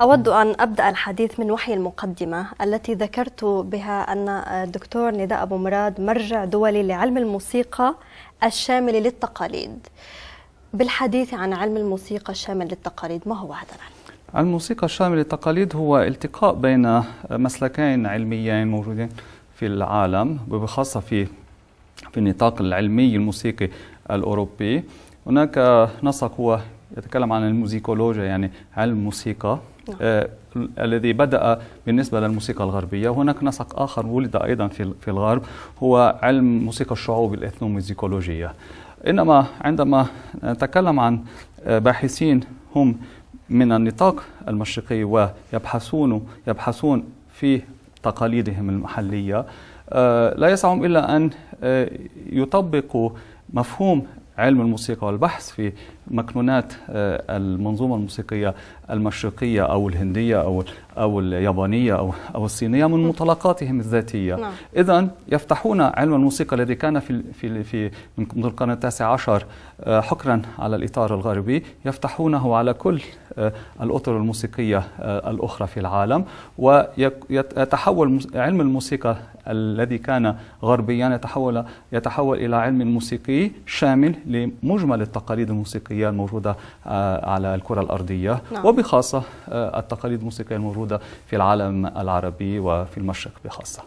أود أن أبدأ الحديث من وحي المقدمة التي ذكرت بها أن الدكتور نداء أبو مراد مرجع دولي لعلم الموسيقى الشامل للتقاليد بالحديث عن علم الموسيقى الشامل للتقاليد ما هو هذا العلم؟ الموسيقى الشامل للتقاليد هو التقاء بين مسلكين علميين موجودين في العالم وبخاصة في في النطاق العلمي الموسيقي الأوروبي هناك نسق هو يتكلم عن الموسيقولوجيا يعني علم الموسيقى نعم. آه الذي بدأ بالنسبة للموسيقى الغربية هناك نسق آخر ولد أيضا في, في الغرب هو علم موسيقى الشعوب الإثنوموزيكولوجية إنما عندما نتكلم عن آه، باحثين هم من النطاق المشرقي ويبحثون يبحثون في تقاليدهم المحلية آه، لا يسعهم إلا أن آه، يطبقوا مفهوم علم الموسيقى والبحث في مكنونات آه، المنظومة الموسيقية المشرقية أو الهندية أو أو اليابانية أو أو الصينية من مطلقاتهم الذاتية. نعم. إذا يفتحون علم الموسيقى الذي كان في في في منذ القرن التاسع عشر آه، حكرا على الإطار الغربي يفتحونه على كل آه، الأطر الموسيقية آه، الأخرى في العالم ويتحول علم الموسيقى الذي كان غربيا يتحول يتحول إلى علم موسيقي شامل لمجمل التقاليد الموسيقية الموجودة آه، على الكرة الأرضية نعم. وبخاصة التقاليد الموسيقية الموجودة في العالم العربي وفي المشرق بخاصة نعم.